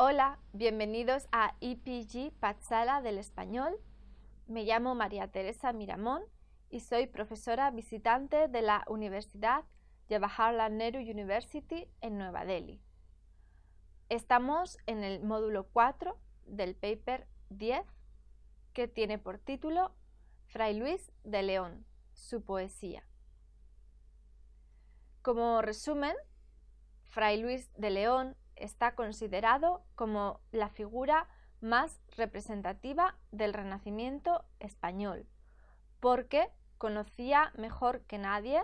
Hola, bienvenidos a EPG Patsala del Español. Me llamo María Teresa Miramón y soy profesora visitante de la Universidad Jawaharlal Nehru University en Nueva Delhi. Estamos en el módulo 4 del paper 10 que tiene por título Fray Luis de León, su poesía. Como resumen, Fray Luis de León está considerado como la figura más representativa del Renacimiento español, porque conocía mejor que nadie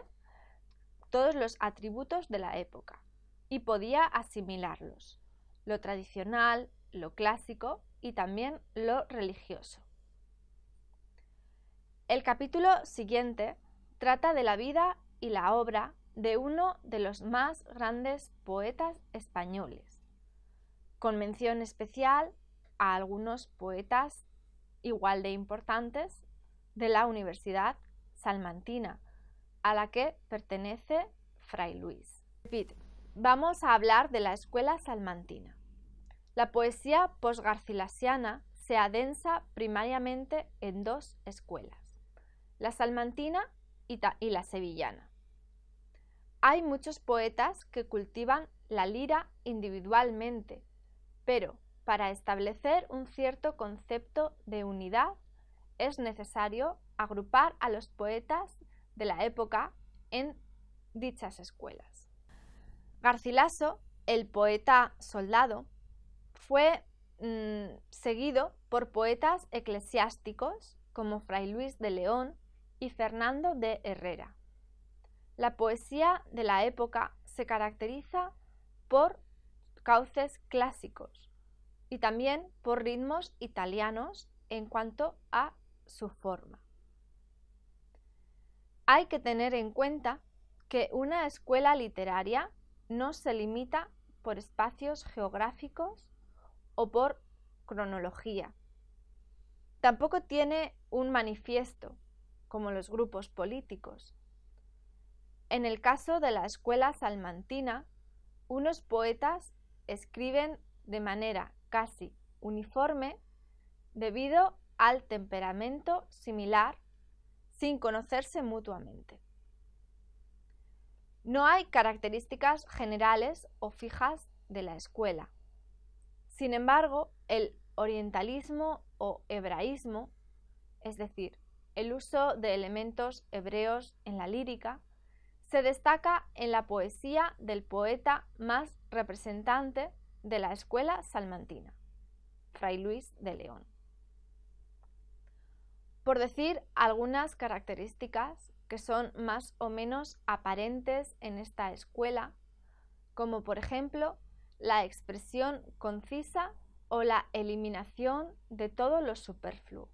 todos los atributos de la época y podía asimilarlos, lo tradicional, lo clásico y también lo religioso. El capítulo siguiente trata de la vida y la obra de uno de los más grandes poetas españoles, con mención especial a algunos poetas igual de importantes de la Universidad Salmantina, a la que pertenece Fray Luis. vamos a hablar de la escuela salmantina. La poesía posgarcilasiana se adensa primariamente en dos escuelas, la salmantina y la sevillana. Hay muchos poetas que cultivan la lira individualmente, pero para establecer un cierto concepto de unidad es necesario agrupar a los poetas de la época en dichas escuelas. Garcilaso, el poeta soldado, fue mm, seguido por poetas eclesiásticos como Fray Luis de León y Fernando de Herrera. La poesía de la época se caracteriza por cauces clásicos y también por ritmos italianos en cuanto a su forma. Hay que tener en cuenta que una escuela literaria no se limita por espacios geográficos o por cronología. Tampoco tiene un manifiesto, como los grupos políticos, en el caso de la escuela salmantina, unos poetas escriben de manera casi uniforme debido al temperamento similar sin conocerse mutuamente. No hay características generales o fijas de la escuela. Sin embargo, el orientalismo o hebraísmo, es decir, el uso de elementos hebreos en la lírica, se destaca en la poesía del poeta más representante de la escuela salmantina, Fray Luis de León. Por decir algunas características que son más o menos aparentes en esta escuela, como por ejemplo la expresión concisa o la eliminación de todo lo superfluo,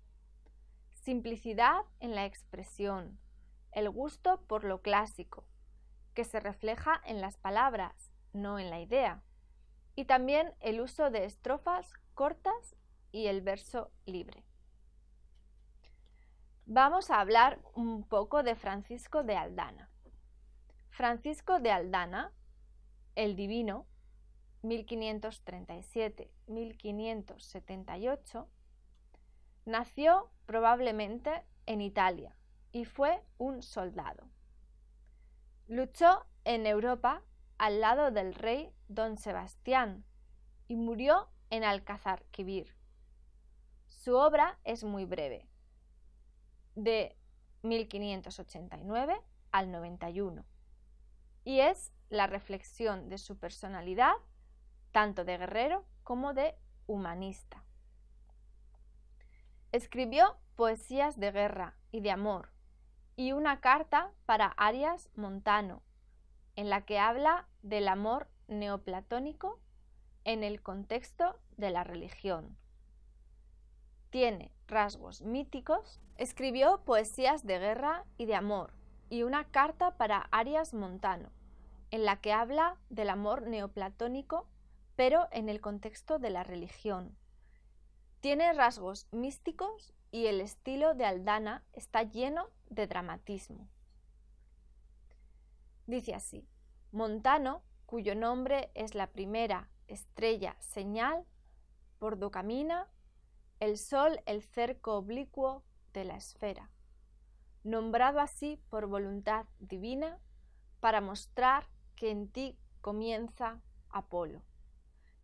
simplicidad en la expresión, el gusto por lo clásico, que se refleja en las palabras, no en la idea, y también el uso de estrofas cortas y el verso libre. Vamos a hablar un poco de Francisco de Aldana. Francisco de Aldana, el divino, 1537-1578, nació probablemente en Italia y fue un soldado. Luchó en Europa al lado del rey don Sebastián y murió en Alcazarquivir. Su obra es muy breve, de 1589 al 91, y es la reflexión de su personalidad, tanto de guerrero como de humanista. Escribió poesías de guerra y de amor, y una carta para Arias Montano, en la que habla del amor neoplatónico en el contexto de la religión. Tiene rasgos míticos, escribió poesías de guerra y de amor, y una carta para Arias Montano, en la que habla del amor neoplatónico, pero en el contexto de la religión. Tiene rasgos místicos y el estilo de Aldana está lleno de dramatismo. Dice así, Montano, cuyo nombre es la primera estrella señal, por do camina el sol el cerco oblicuo de la esfera, nombrado así por voluntad divina para mostrar que en ti comienza Apolo,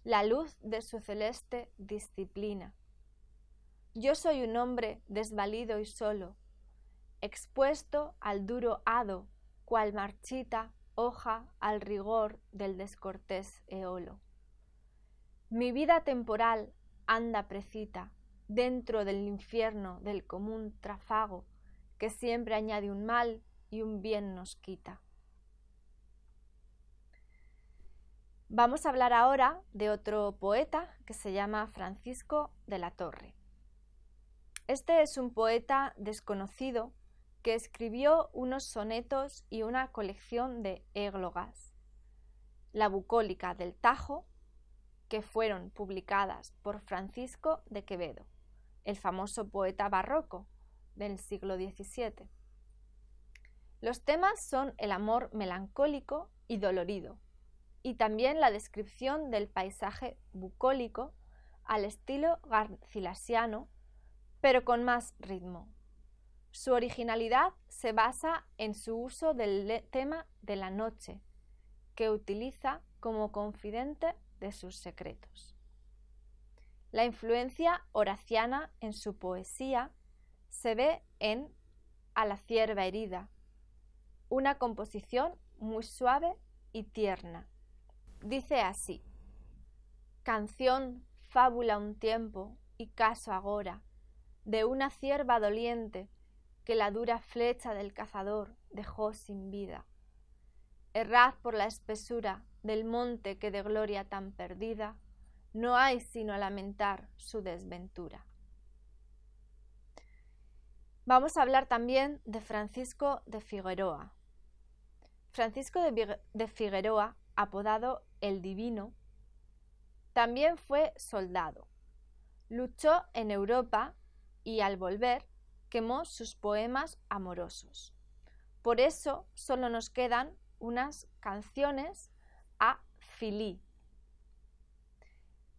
la luz de su celeste disciplina. Yo soy un hombre desvalido y solo, expuesto al duro hado, cual marchita hoja al rigor del descortés eolo. Mi vida temporal anda precita dentro del infierno del común trafago que siempre añade un mal y un bien nos quita. Vamos a hablar ahora de otro poeta que se llama Francisco de la Torre. Este es un poeta desconocido que escribió unos sonetos y una colección de églogas. La bucólica del Tajo, que fueron publicadas por Francisco de Quevedo, el famoso poeta barroco del siglo XVII. Los temas son el amor melancólico y dolorido, y también la descripción del paisaje bucólico al estilo garcilasiano, pero con más ritmo. Su originalidad se basa en su uso del tema de la noche, que utiliza como confidente de sus secretos. La influencia horaciana en su poesía se ve en A la cierva herida, una composición muy suave y tierna. Dice así, canción, fábula un tiempo y caso agora, de una cierva doliente que la dura flecha del cazador dejó sin vida. Errad por la espesura del monte que de gloria tan perdida, no hay sino lamentar su desventura. Vamos a hablar también de Francisco de Figueroa. Francisco de Figueroa, apodado el Divino, también fue soldado. Luchó en Europa y al volver quemó sus poemas amorosos. Por eso solo nos quedan unas canciones a Filí.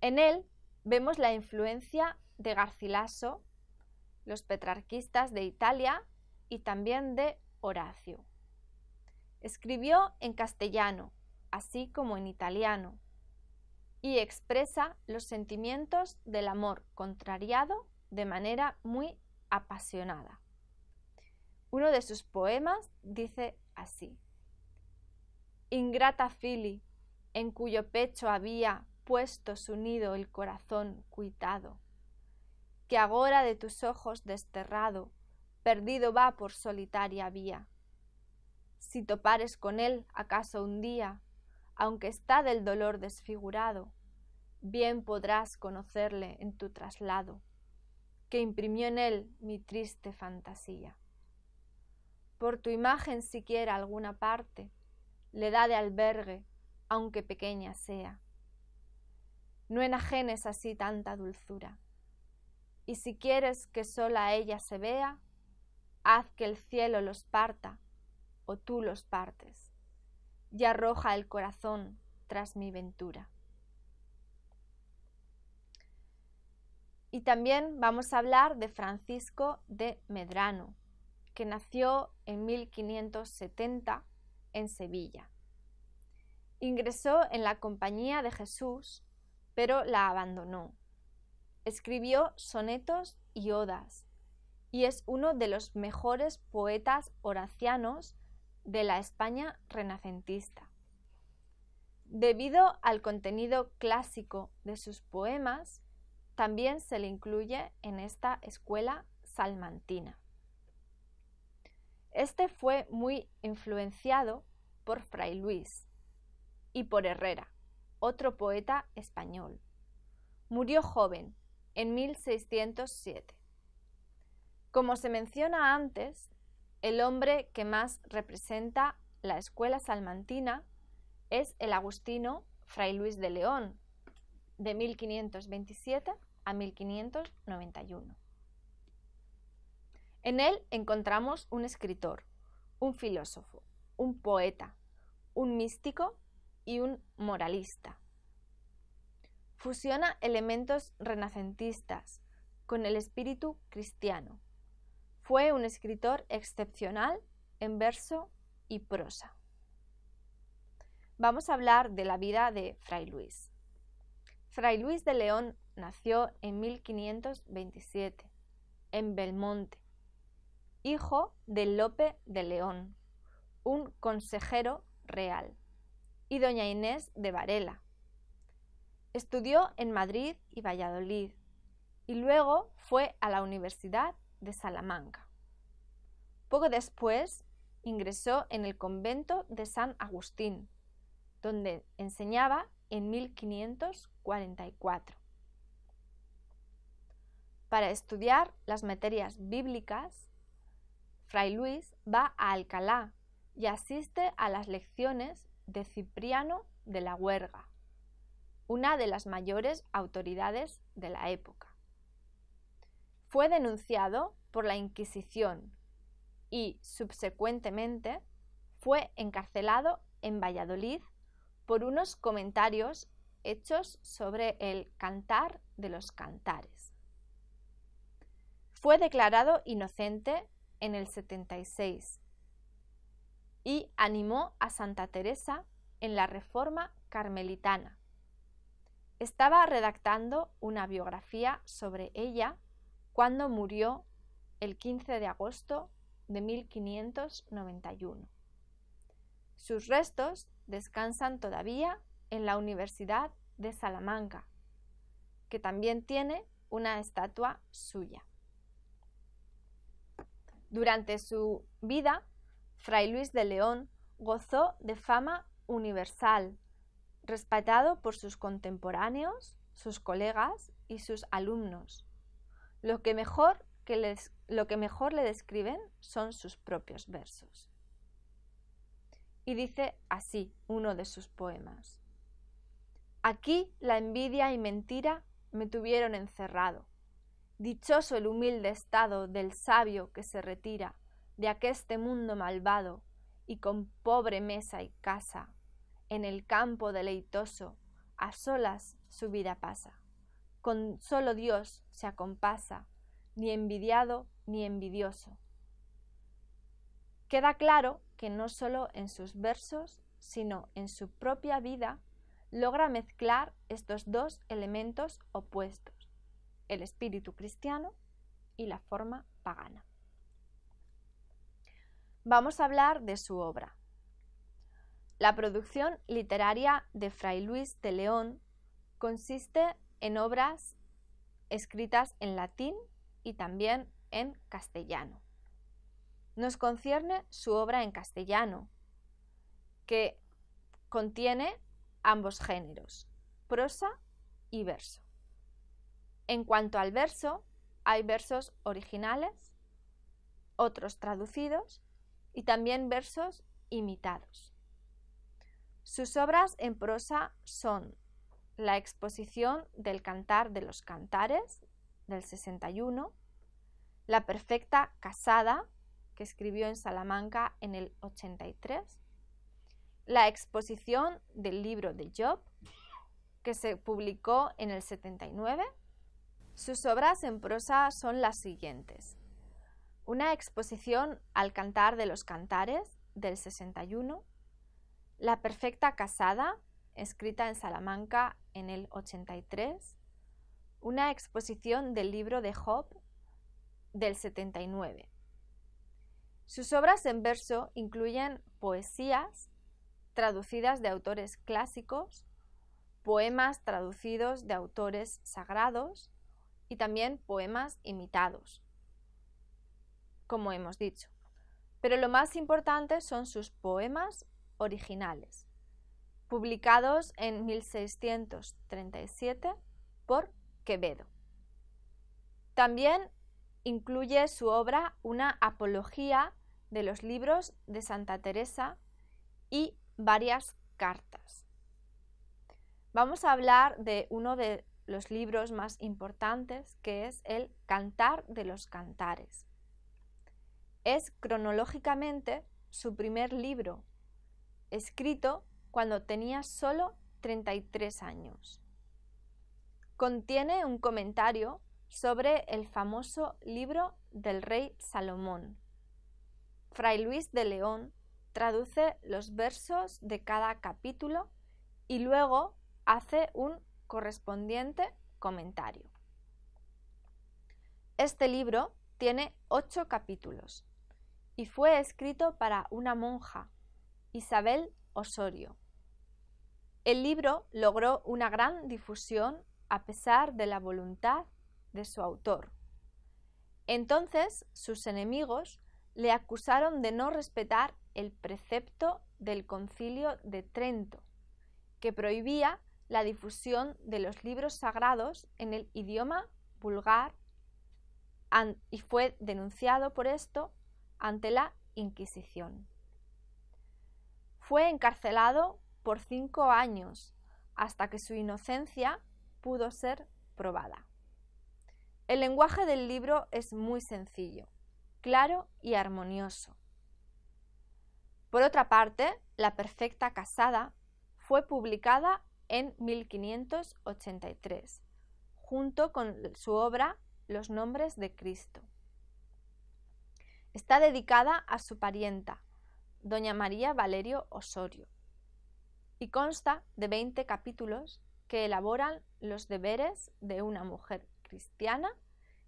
En él vemos la influencia de Garcilaso, los petrarquistas de Italia y también de Horacio. Escribió en castellano, así como en italiano, y expresa los sentimientos del amor contrariado de manera muy apasionada. Uno de sus poemas dice así, Ingrata Fili, en cuyo pecho había puesto su nido el corazón cuitado, que agora de tus ojos desterrado, perdido va por solitaria vía. Si topares con él acaso un día, aunque está del dolor desfigurado, bien podrás conocerle en tu traslado que imprimió en él mi triste fantasía. Por tu imagen siquiera alguna parte le da de albergue, aunque pequeña sea. No enajenes así tanta dulzura. Y si quieres que sola ella se vea, haz que el cielo los parta o tú los partes, y arroja el corazón tras mi ventura. Y también vamos a hablar de Francisco de Medrano, que nació en 1570 en Sevilla. Ingresó en la Compañía de Jesús, pero la abandonó. Escribió sonetos y odas, y es uno de los mejores poetas horacianos de la España renacentista. Debido al contenido clásico de sus poemas, también se le incluye en esta escuela salmantina. Este fue muy influenciado por Fray Luis y por Herrera, otro poeta español. Murió joven, en 1607. Como se menciona antes, el hombre que más representa la escuela salmantina es el agustino Fray Luis de León, de 1527 a 1591. En él encontramos un escritor, un filósofo, un poeta, un místico y un moralista. Fusiona elementos renacentistas con el espíritu cristiano. Fue un escritor excepcional en verso y prosa. Vamos a hablar de la vida de Fray Luis. Fray Luis de León nació en 1527 en Belmonte, hijo de Lope de León, un consejero real, y doña Inés de Varela. Estudió en Madrid y Valladolid y luego fue a la Universidad de Salamanca. Poco después ingresó en el convento de San Agustín, donde enseñaba en 1544. Para estudiar las materias bíblicas, Fray Luis va a Alcalá y asiste a las lecciones de Cipriano de la Huerga, una de las mayores autoridades de la época. Fue denunciado por la Inquisición y, subsecuentemente, fue encarcelado en Valladolid por unos comentarios hechos sobre el cantar de los cantares. Fue declarado inocente en el 76 y animó a Santa Teresa en la Reforma Carmelitana. Estaba redactando una biografía sobre ella cuando murió el 15 de agosto de 1591. Sus restos descansan todavía en la Universidad de Salamanca, que también tiene una estatua suya. Durante su vida, Fray Luis de León gozó de fama universal, respetado por sus contemporáneos, sus colegas y sus alumnos. Lo que mejor, que les, lo que mejor le describen son sus propios versos. Y dice así uno de sus poemas. Aquí la envidia y mentira me tuvieron encerrado. Dichoso el humilde estado del sabio que se retira de aqueste mundo malvado y con pobre mesa y casa, en el campo deleitoso, a solas su vida pasa. Con solo Dios se acompasa, ni envidiado ni envidioso. Queda claro que no solo en sus versos, sino en su propia vida, logra mezclar estos dos elementos opuestos el espíritu cristiano y la forma pagana. Vamos a hablar de su obra. La producción literaria de Fray Luis de León consiste en obras escritas en latín y también en castellano. Nos concierne su obra en castellano, que contiene ambos géneros, prosa y verso. En cuanto al verso, hay versos originales, otros traducidos y también versos imitados. Sus obras en prosa son la exposición del Cantar de los Cantares del 61, La Perfecta Casada, que escribió en Salamanca en el 83, la exposición del libro de Job, que se publicó en el 79, sus obras en prosa son las siguientes. Una exposición al cantar de los cantares del 61, La perfecta casada, escrita en Salamanca en el 83, una exposición del libro de Job del 79. Sus obras en verso incluyen poesías traducidas de autores clásicos, poemas traducidos de autores sagrados, y también poemas imitados, como hemos dicho. Pero lo más importante son sus poemas originales, publicados en 1637 por Quevedo. También incluye su obra una apología de los libros de Santa Teresa y varias cartas. Vamos a hablar de uno de los libros más importantes, que es el Cantar de los Cantares. Es cronológicamente su primer libro, escrito cuando tenía solo 33 años. Contiene un comentario sobre el famoso libro del rey Salomón. Fray Luis de León traduce los versos de cada capítulo y luego hace un correspondiente comentario. Este libro tiene ocho capítulos y fue escrito para una monja, Isabel Osorio. El libro logró una gran difusión a pesar de la voluntad de su autor. Entonces sus enemigos le acusaron de no respetar el precepto del concilio de Trento, que prohibía la difusión de los libros sagrados en el idioma vulgar y fue denunciado por esto ante la Inquisición. Fue encarcelado por cinco años hasta que su inocencia pudo ser probada. El lenguaje del libro es muy sencillo, claro y armonioso. Por otra parte, La Perfecta Casada fue publicada en 1583, junto con su obra Los nombres de Cristo. Está dedicada a su parienta, doña María Valerio Osorio, y consta de 20 capítulos que elaboran los deberes de una mujer cristiana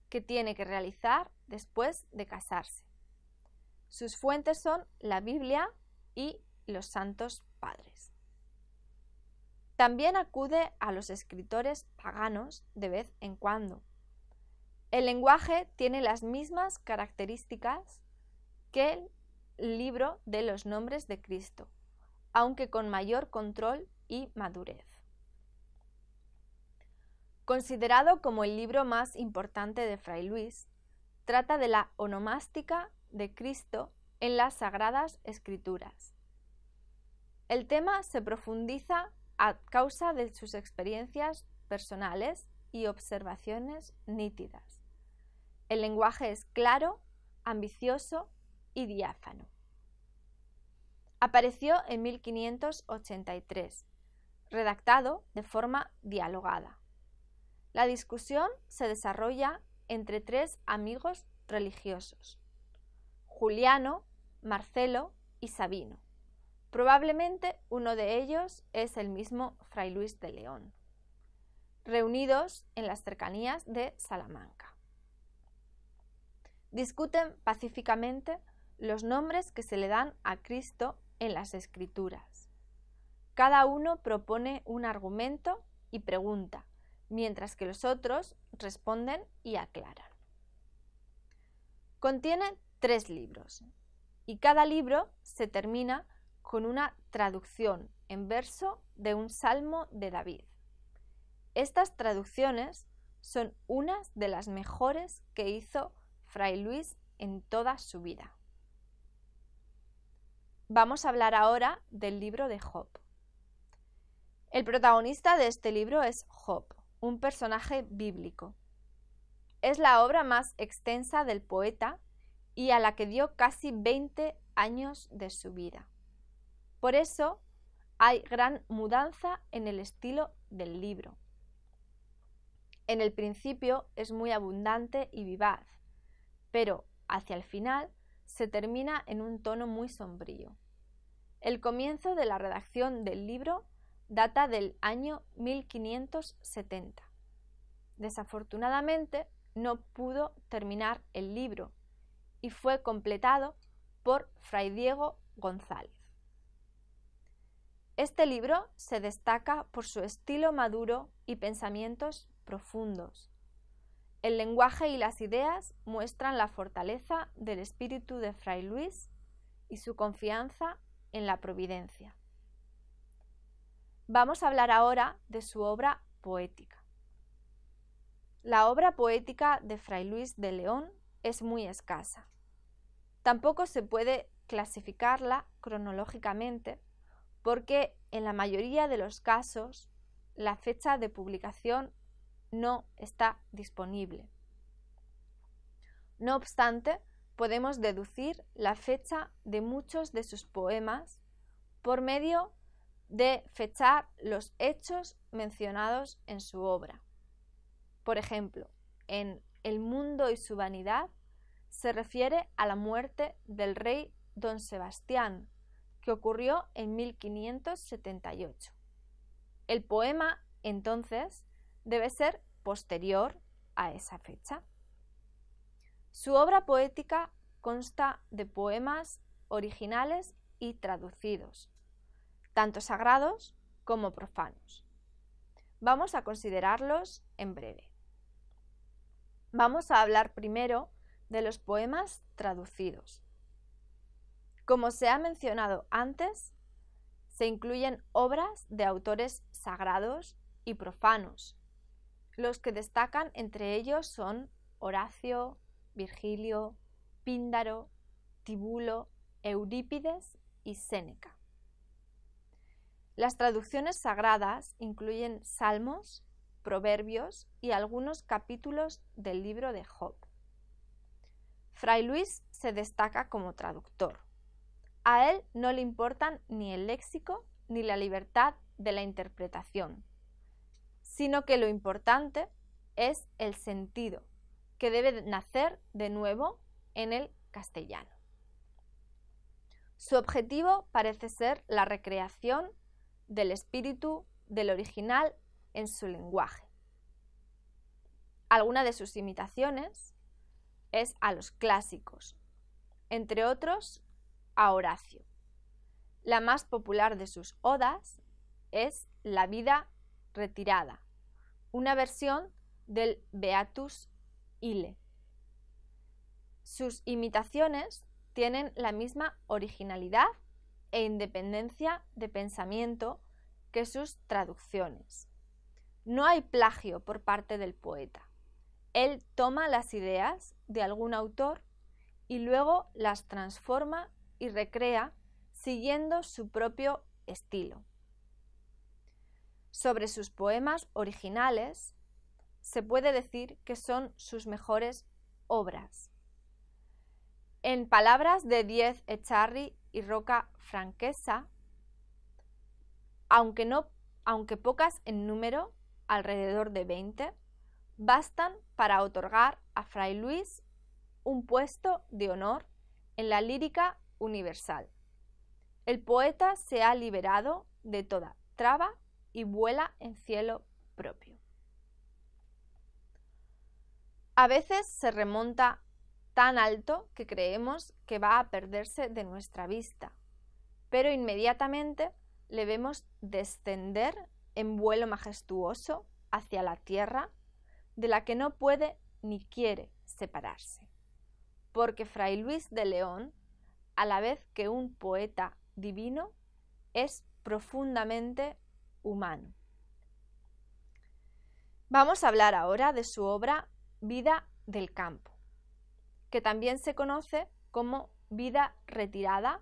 que tiene que realizar después de casarse. Sus fuentes son la Biblia y los Santos Padres. También acude a los escritores paganos de vez en cuando. El lenguaje tiene las mismas características que el libro de los nombres de Cristo, aunque con mayor control y madurez. Considerado como el libro más importante de Fray Luis, trata de la onomástica de Cristo en las Sagradas Escrituras. El tema se profundiza a causa de sus experiencias personales y observaciones nítidas. El lenguaje es claro, ambicioso y diáfano. Apareció en 1583, redactado de forma dialogada. La discusión se desarrolla entre tres amigos religiosos, Juliano, Marcelo y Sabino. Probablemente uno de ellos es el mismo Fray Luis de León, reunidos en las cercanías de Salamanca. Discuten pacíficamente los nombres que se le dan a Cristo en las Escrituras. Cada uno propone un argumento y pregunta, mientras que los otros responden y aclaran. Contiene tres libros y cada libro se termina con una traducción en verso de un salmo de David. Estas traducciones son unas de las mejores que hizo Fray Luis en toda su vida. Vamos a hablar ahora del libro de Job. El protagonista de este libro es Job, un personaje bíblico. Es la obra más extensa del poeta y a la que dio casi 20 años de su vida. Por eso hay gran mudanza en el estilo del libro. En el principio es muy abundante y vivaz, pero hacia el final se termina en un tono muy sombrío. El comienzo de la redacción del libro data del año 1570. Desafortunadamente no pudo terminar el libro y fue completado por Fray Diego González. Este libro se destaca por su estilo maduro y pensamientos profundos. El lenguaje y las ideas muestran la fortaleza del espíritu de Fray Luis y su confianza en la providencia. Vamos a hablar ahora de su obra poética. La obra poética de Fray Luis de León es muy escasa. Tampoco se puede clasificarla cronológicamente porque en la mayoría de los casos la fecha de publicación no está disponible. No obstante, podemos deducir la fecha de muchos de sus poemas por medio de fechar los hechos mencionados en su obra. Por ejemplo, en El mundo y su vanidad se refiere a la muerte del rey don Sebastián, que ocurrió en 1578. El poema, entonces, debe ser posterior a esa fecha. Su obra poética consta de poemas originales y traducidos, tanto sagrados como profanos. Vamos a considerarlos en breve. Vamos a hablar primero de los poemas traducidos. Como se ha mencionado antes, se incluyen obras de autores sagrados y profanos. Los que destacan entre ellos son Horacio, Virgilio, Píndaro, Tibulo, Eurípides y Séneca. Las traducciones sagradas incluyen salmos, proverbios y algunos capítulos del libro de Job. Fray Luis se destaca como traductor. A él no le importan ni el léxico ni la libertad de la interpretación, sino que lo importante es el sentido, que debe nacer de nuevo en el castellano. Su objetivo parece ser la recreación del espíritu del original en su lenguaje. Alguna de sus imitaciones es a los clásicos, entre otros Horacio. La más popular de sus odas es La vida retirada, una versión del Beatus Ile. Sus imitaciones tienen la misma originalidad e independencia de pensamiento que sus traducciones. No hay plagio por parte del poeta. Él toma las ideas de algún autor y luego las transforma y recrea siguiendo su propio estilo. Sobre sus poemas originales, se puede decir que son sus mejores obras. En palabras de Diez Echarri y Roca Franquesa, aunque, no, aunque pocas en número, alrededor de 20, bastan para otorgar a Fray Luis un puesto de honor en la lírica universal. El poeta se ha liberado de toda traba y vuela en cielo propio. A veces se remonta tan alto que creemos que va a perderse de nuestra vista, pero inmediatamente le vemos descender en vuelo majestuoso hacia la tierra de la que no puede ni quiere separarse. Porque Fray Luis de León a la vez que un poeta divino, es profundamente humano. Vamos a hablar ahora de su obra Vida del campo, que también se conoce como vida retirada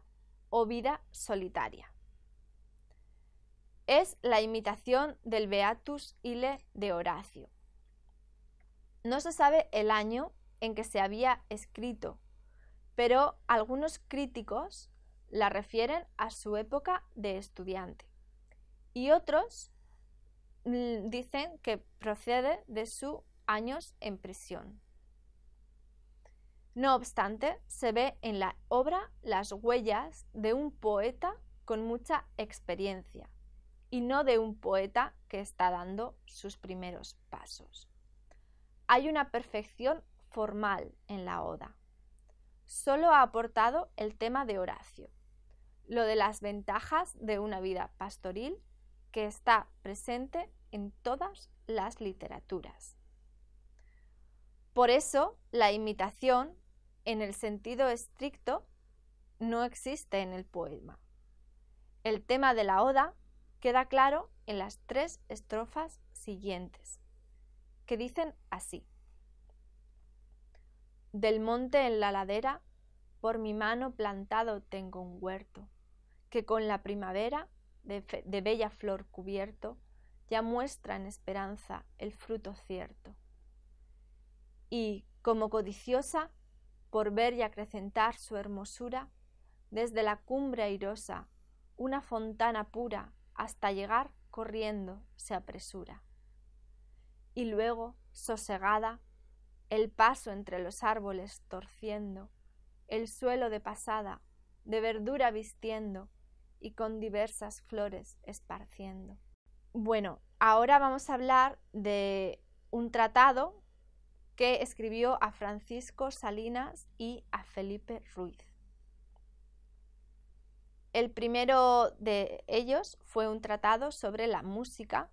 o vida solitaria. Es la imitación del Beatus Ile de Horacio. No se sabe el año en que se había escrito pero algunos críticos la refieren a su época de estudiante y otros mm, dicen que procede de sus años en prisión. No obstante, se ve en la obra las huellas de un poeta con mucha experiencia y no de un poeta que está dando sus primeros pasos. Hay una perfección formal en la oda, solo ha aportado el tema de Horacio, lo de las ventajas de una vida pastoril que está presente en todas las literaturas. Por eso, la imitación, en el sentido estricto, no existe en el poema. El tema de la oda queda claro en las tres estrofas siguientes, que dicen así. Del monte en la ladera, por mi mano plantado tengo un huerto, que con la primavera, de, bella flor cubierto, ya muestra en esperanza el fruto cierto. Y, como codiciosa, por ver y acrecentar su hermosura, desde la cumbre airosa, una fontana pura, hasta llegar corriendo se apresura. Y luego, sosegada, el paso entre los árboles torciendo, el suelo de pasada, de verdura vistiendo y con diversas flores esparciendo. Bueno, ahora vamos a hablar de un tratado que escribió a Francisco Salinas y a Felipe Ruiz. El primero de ellos fue un tratado sobre la música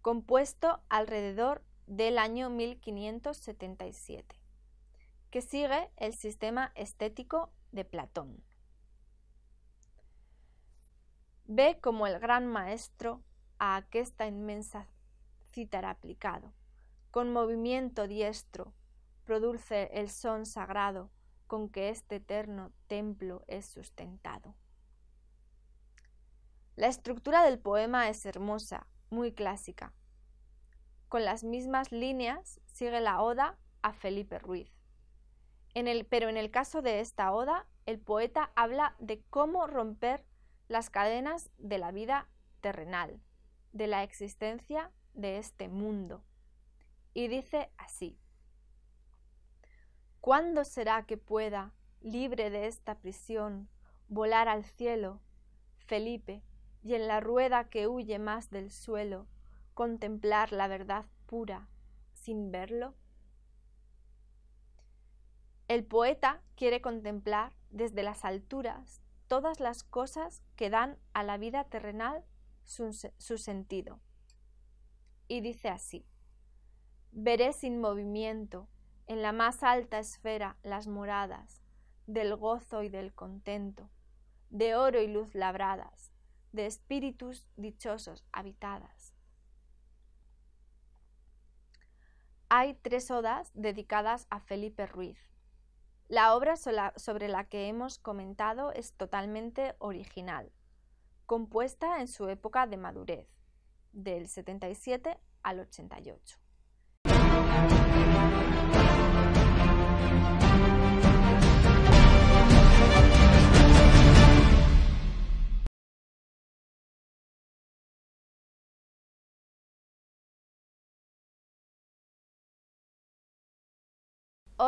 compuesto alrededor del año 1577, que sigue el sistema estético de Platón. Ve como el gran maestro a aquesta inmensa cítara aplicado, con movimiento diestro, produce el son sagrado con que este eterno templo es sustentado. La estructura del poema es hermosa, muy clásica, con las mismas líneas sigue la oda a Felipe Ruiz. pero en el caso de esta oda, el poeta habla de cómo romper las cadenas de la vida terrenal, de la existencia de este mundo. Y dice así, ¿cuándo será que pueda, libre de esta prisión, volar al cielo, Felipe, y en la rueda que huye más del suelo, contemplar la verdad pura sin verlo? El poeta quiere contemplar desde las alturas todas las cosas que dan a la vida terrenal su, sentido. Y dice así, veré sin movimiento en la más alta esfera las moradas del gozo y del contento, de oro y luz labradas, de espíritus dichosos habitadas. hay tres odas dedicadas a Felipe Ruiz. La obra sobre la que hemos comentado es totalmente original, compuesta en su época de madurez, del 77 al 88.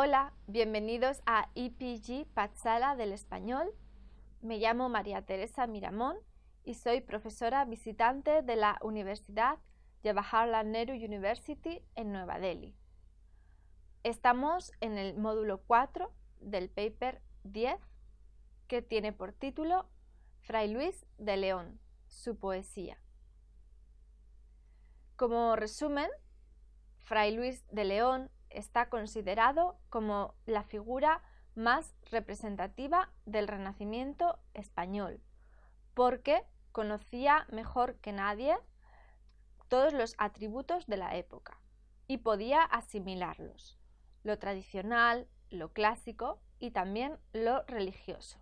Hola, bienvenidos a EPG Patsala del Español. Me llamo María Teresa Miramón y soy profesora visitante de la Universidad Jawaharlal Nehru University en Nueva Delhi. Estamos en el módulo 4 del paper 10 que tiene por título Fray Luis de León, su poesía. Como resumen, Fray Luis de León está considerado como la figura más representativa del Renacimiento español, porque conocía mejor que nadie todos los atributos de la época y podía asimilarlos, lo tradicional, lo clásico y también lo religioso.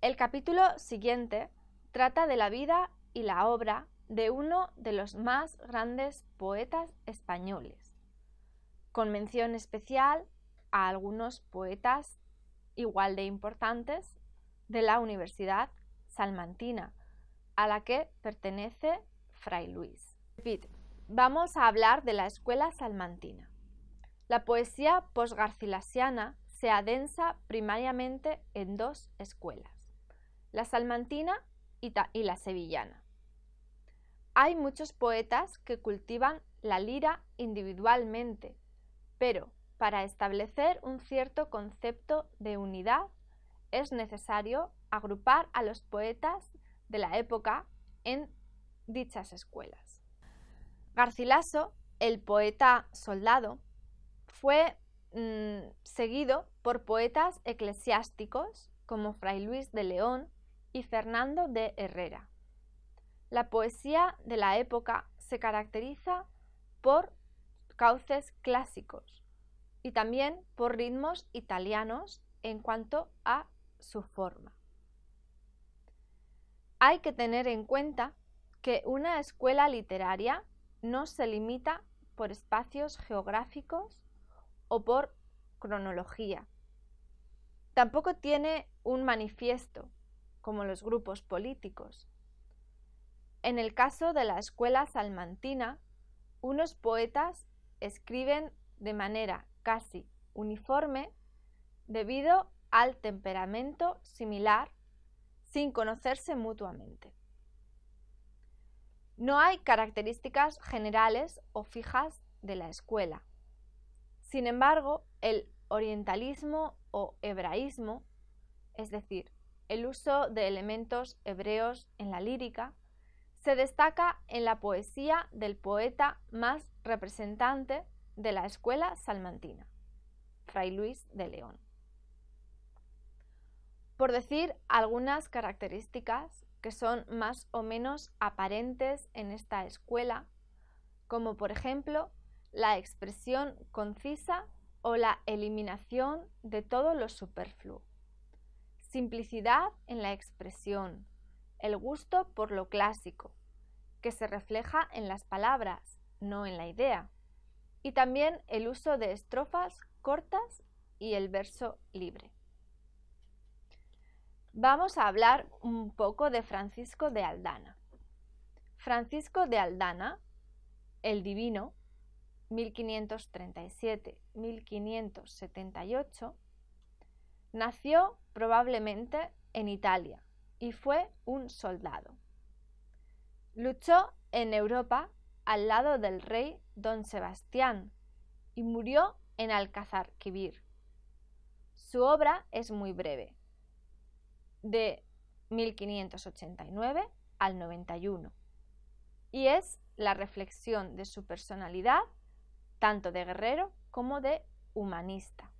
El capítulo siguiente trata de la vida y la obra de uno de los más grandes poetas españoles, con mención especial a algunos poetas igual de importantes de la Universidad Salmantina, a la que pertenece Fray Luis. vamos a hablar de la escuela salmantina. La poesía posgarcilasiana se adensa primariamente en dos escuelas, la salmantina y, y la sevillana. Hay muchos poetas que cultivan la lira individualmente, pero para establecer un cierto concepto de unidad es necesario agrupar a los poetas de la época en dichas escuelas. Garcilaso, el poeta soldado, fue mm, seguido por poetas eclesiásticos como Fray Luis de León y Fernando de Herrera. La poesía de la época se caracteriza por cauces clásicos y también por ritmos italianos en cuanto a su forma. Hay que tener en cuenta que una escuela literaria no se limita por espacios geográficos o por cronología. Tampoco tiene un manifiesto, como los grupos políticos, en el caso de la escuela salmantina, unos poetas escriben de manera casi uniforme debido al temperamento similar sin conocerse mutuamente. No hay características generales o fijas de la escuela. Sin embargo, el orientalismo o hebraísmo, es decir, el uso de elementos hebreos en la lírica, se destaca en la poesía del poeta más representante de la escuela salmantina, Fray Luis de León. Por decir algunas características que son más o menos aparentes en esta escuela, como por ejemplo la expresión concisa o la eliminación de todo lo superfluo, simplicidad en la expresión, el gusto por lo clásico, que se refleja en las palabras, no en la idea, y también el uso de estrofas cortas y el verso libre. Vamos a hablar un poco de Francisco de Aldana. Francisco de Aldana, el Divino, 1537-1578, nació probablemente en Italia y fue un soldado. Luchó en Europa al lado del rey don Sebastián y murió en Alcazarquivir. Su obra es muy breve, de 1589 al 91, y es la reflexión de su personalidad, tanto de guerrero como de humanista.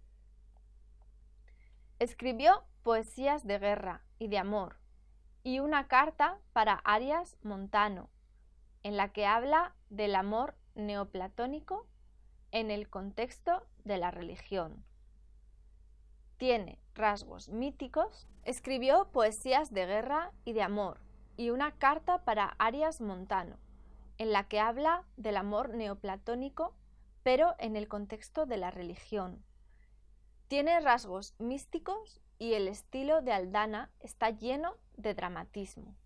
Escribió poesías de guerra y de amor, y una carta para Arias Montano, en la que habla del amor neoplatónico en el contexto de la religión. Tiene rasgos míticos, escribió poesías de guerra y de amor y una carta para Arias Montano, en la que habla del amor neoplatónico, pero en el contexto de la religión. Tiene rasgos místicos y el estilo de Aldana está lleno de dramatismo.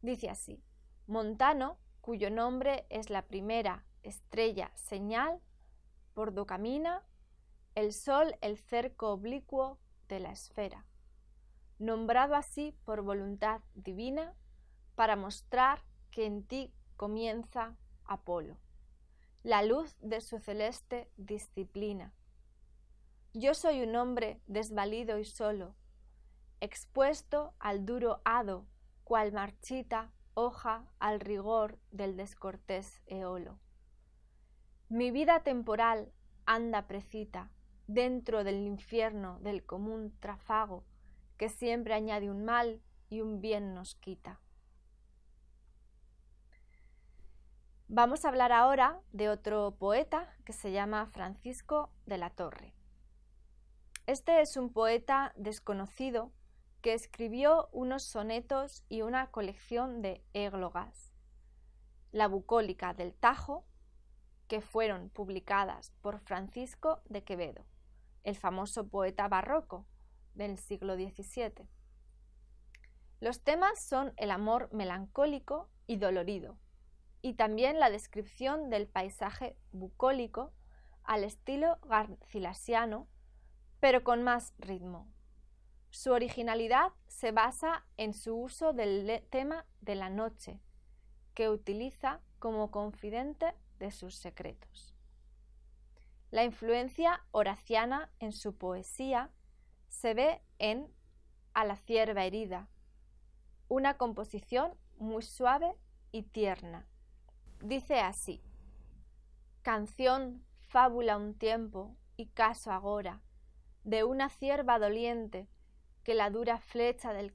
Dice así, Montano, cuyo nombre es la primera estrella señal, por do camina el sol el cerco oblicuo de la esfera, nombrado así por voluntad divina para mostrar que en ti comienza Apolo, la luz de su celeste disciplina. Yo soy un hombre desvalido y solo, expuesto al duro hado, cual marchita hoja al rigor del descortés eolo. Mi vida temporal anda precita dentro del infierno del común trafago que siempre añade un mal y un bien nos quita. Vamos a hablar ahora de otro poeta que se llama Francisco de la Torre. Este es un poeta desconocido que escribió unos sonetos y una colección de églogas. La bucólica del Tajo, que fueron publicadas por Francisco de Quevedo, el famoso poeta barroco del siglo XVII. Los temas son el amor melancólico y dolorido, y también la descripción del paisaje bucólico al estilo garcilasiano, pero con más ritmo, su originalidad se basa en su uso del tema de la noche, que utiliza como confidente de sus secretos. La influencia horaciana en su poesía se ve en A la cierva herida, una composición muy suave y tierna. Dice así, canción, fábula un tiempo y caso agora, de una cierva doliente que la dura flecha del